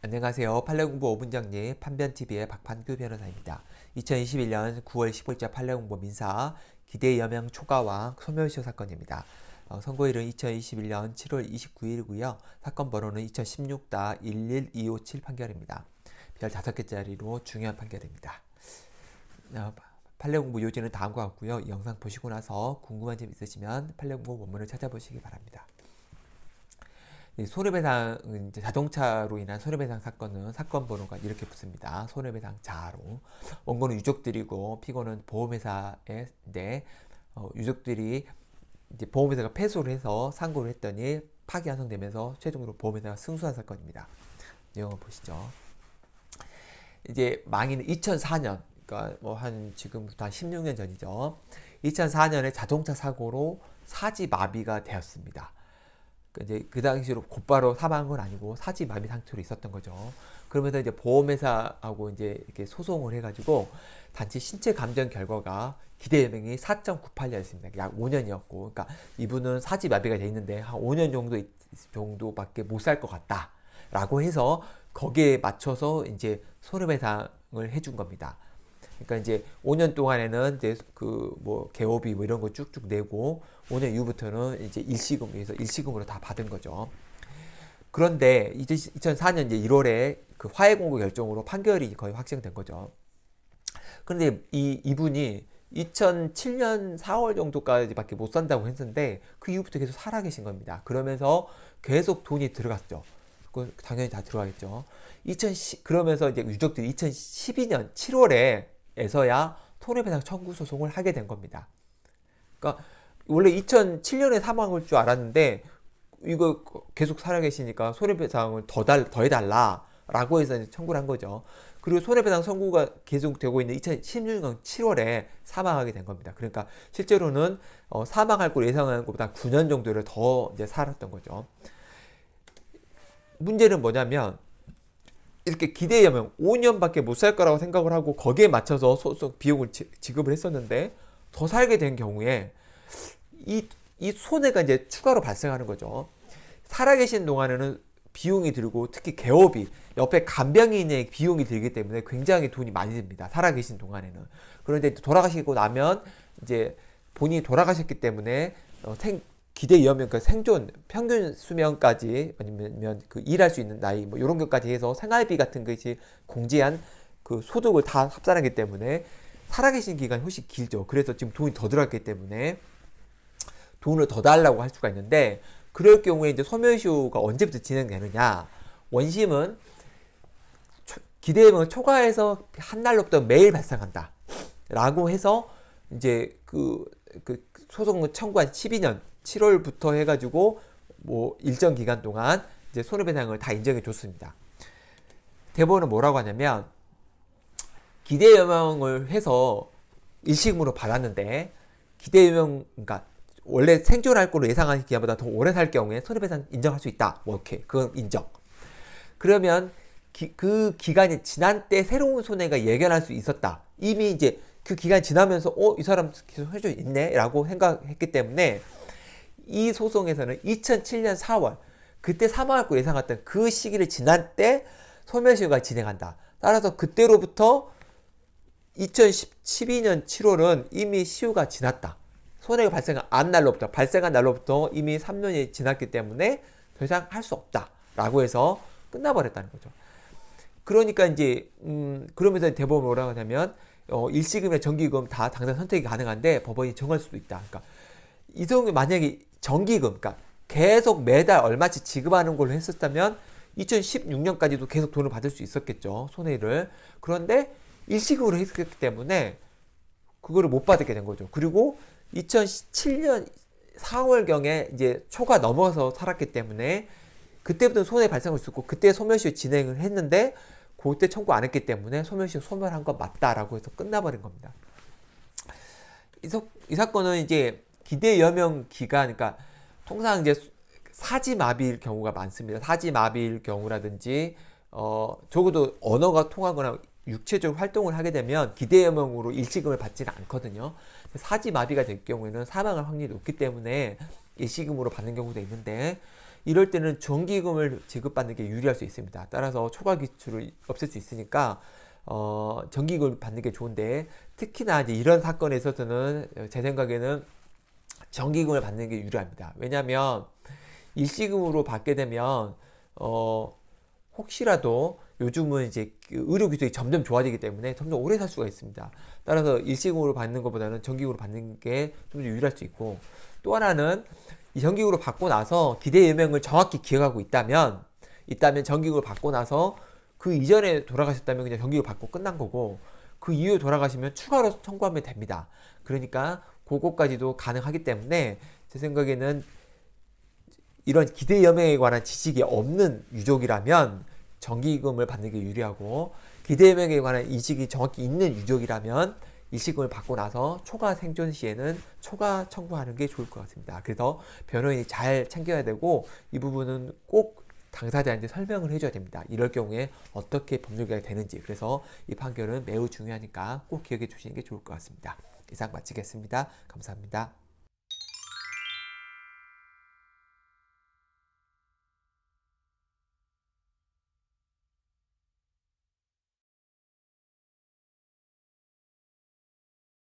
안녕하세요. 판례공부 5분정리 판변TV의 박판규 변호사입니다. 2021년 9월 15일자 판례공부 민사 기대여명 초과와 소멸시효 사건입니다. 어, 선고일은 2021년 7월 29일이고요. 사건 번호는 2 0 1 6 11257 판결입니다. 별 5개짜리로 중요한 판결입니다. 어, 판례공부 요지는 다음과 같고요. 영상 보시고 나서 궁금한 점 있으시면 판례공부 원문을 찾아보시기 바랍니다. 손해배상 자동차로 인한 손해배상 사건은 사건 번호가 이렇게 붙습니다. 손해배상 자로 원고는 유족들이고 피고는 보험회사에 네, 어, 유족들이 이제 보험회사가 패소를 해서 상고를 했더니 파기 환송되면서 최종으로 보험회사가 승소한 사건입니다. 내용을 보시죠. 이제 망인은 2004년 그러니까 뭐 한 지금부터 한 16년 전이죠. 2004년에 자동차 사고로 사지 마비가 되었습니다. 그 이제 그 당시로 곧바로 사망한 건 아니고 사지 마비 상태로 있었던 거죠. 그러면서 이제 보험회사하고 이제 이렇게 소송을 해가지고 단지 신체 감정 결과가 기대 연명이 4 9 8었습니다약 5년이었고, 그러니까 이분은 사지 마비가 돼 있는데 한 5년 정도 정도밖에 못 살 것 같다라고 해서 거기에 맞춰서 이제 손해배상을 해준 겁니다. 그러니까 이제 5년 동안에는 이제 그 뭐개업이뭐 이런 거 쭉쭉 내고 5년 이후부터는 이제 일시금에서 일시금으로 다 받은 거죠. 그런데 이제 2004년 이제 1월에 그 화해 공고 결정으로 판결이 거의 확정된 거죠. 그런데 이 이분이 2007년 4월 정도까지밖에 못 산다고 했는데 그 이후부터 계속 살아 계신 겁니다. 그러면서 계속 돈이 들어갔죠. 그 당연히 다 들어가겠죠. 2010 그러면서 이제 유족들이 2012년 7월에 에서야 손해배상 청구 소송을 하게 된 겁니다. 그러니까 원래 2007년에 사망할 줄 알았는데 이거 계속 살아계시니까 손해배상을 더 달, 더해달라라고 해서 청구를 한 거죠. 그리고 손해배상 청구가 계속되고 있는 2016년 7월에 사망하게 된 겁니다. 그러니까 실제로는 어, 사망할 걸 예상하는 것보다 9년 정도를 더 이제 살았던 거죠. 문제는 뭐냐면 이렇게 기대하면 5년밖에 못 살 거라고 생각을 하고 거기에 맞춰서 소속 비용을 지, 급을 했었는데 더 살게 된 경우에 이, 이 손해가 이제 추가로 발생하는 거죠. 살아계신 동안에는 비용이 들고 특히 개업이 옆에 간병인의 비용이 들기 때문에 굉장히 돈이 많이 듭니다. 살아계신 동안에는. 그런데 돌아가시고 나면 이제 본인이 돌아가셨기 때문에 어, 생, 기대 위험이니까 그 생존 평균 수명까지 아니면 그 일할 수 있는 나이 뭐 이런 것까지 해서 생활비 같은 것이 공제한 그 소득을 다 합산하기 때문에 살아계신 기간이 훨씬 길죠. 그래서 지금 돈이 더 들어갔기 때문에 돈을 더 달라고 할 수가 있는데 그럴 경우에 이제 소멸시효가 언제부터 진행되느냐 원심은 기대액을 초과해서 한 날로부터 매일 발생한다 라고 해서 이제 그, 그 소송을 청구한 12년 7월부터 해가지고 뭐 일정 기간 동안 이제 손해배상을 다 인정해 줬습니다. 대법원은 뭐라고 하냐면 기대 여명을 해서 일시금으로 받았는데 기대 여명 그러니까 원래 생존할 거로 예상한 기간보다 더 오래 살 경우에 손해배상 인정할 수 있다. 오케이, 뭐 그건 인정. 그러면 기, 그 기간이 지난 때 새로운 손해가 예견할 수 있었다. 이미 이제 그 기간 지나면서 어이 사람 계속 해줘 있네라고 생각했기 때문에 이 소송에서는 2007년 4월 그때 사망할 고 예상했던 그 시기를 지난 때 소멸시효가 진행한다. 따라서 그때로부터 2012년 7월은 이미 시효가 지났다. 손해가 발생한 안 날로부터 발생한 날로부터 이미 3년이 지났기 때문에 더 이상 할 수 없다. 라고 해서 끝나버렸다는 거죠. 그러니까 이제 음 그러면서 대법원이 뭐라고 하냐면 어, 일시금이나 정기금 다 당장 선택이 가능한데 법원이 정할 수도 있다. 그러니까 이성 만약에 정기금, 그러니까 계속 매달 얼마씩 지급하는 걸로 했었다면 2016년까지도 계속 돈을 받을 수 있었겠죠. 손해를. 그런데 일시금으로 했었기 때문에 그거를 못 받게 된 거죠. 그리고 2017년 4월경에 이제 초가 넘어서 살았기 때문에 그때부터 손해 발생할 수 있고 그때 소멸시효 진행을 했는데 그때 청구 안 했기 때문에 소멸시효 소멸한 건 맞다라고 해서 끝나버린 겁니다. 이, 이 사건은 이제 기대 여명 기간, 그러니까 통상 이제 사지마비일 경우가 많습니다. 사지마비일 경우라든지 어, 적어도 언어가 통하거나 육체적 활동을 하게 되면 기대여명으로 일시금을 받지는 않거든요. 사지마비가 될 경우에는 사망할 확률이 높기 때문에 일시금으로 받는 경우도 있는데 이럴 때는 정기금을 지급받는 게 유리할 수 있습니다. 따라서 초과 기출을 없앨 수 있으니까 어, 정기금을 받는 게 좋은데 특히나 이제 이런 사건에 있어서는 제 생각에는 정기금을 받는 게 유리합니다. 왜냐하면 일시금으로 받게 되면 어 혹시라도 요즘은 이제 그 의료 기술이 점점 좋아지기 때문에 점점 오래 살 수가 있습니다. 따라서 일시금으로 받는 것보다는 정기금으로 받는 게 좀 유리할 수 있고 또 하나는 이 정기금으로 받고 나서 기대 예명을 정확히 기억하고 있다면 있다면 정기금으로 받고 나서 그 이전에 돌아가셨다면 그냥 정기금 받고 끝난 거고 그 이후에 돌아가시면 추가로 청구하면 됩니다. 그러니까 그거까지도 가능하기 때문에 제 생각에는 이런 기대 연매에 관한 지식이 없는 유족이라면 정기금을 받는 게 유리하고 기대 연매에 관한 이식이 정확히 있는 유족이라면 이식금을 받고 나서 초과 생존 시에는 초과 청구하는 게 좋을 것 같습니다. 그래서 변호인이 잘 챙겨야 되고 이 부분은 꼭 당사자한테 설명을 해줘야 됩니다. 이럴 경우에 어떻게 법률 계약이 되는지 그래서 이 판결은 매우 중요하니까 꼭 기억해 주시는 게 좋을 것 같습니다. 이상 마치겠습니다. 감사합니다.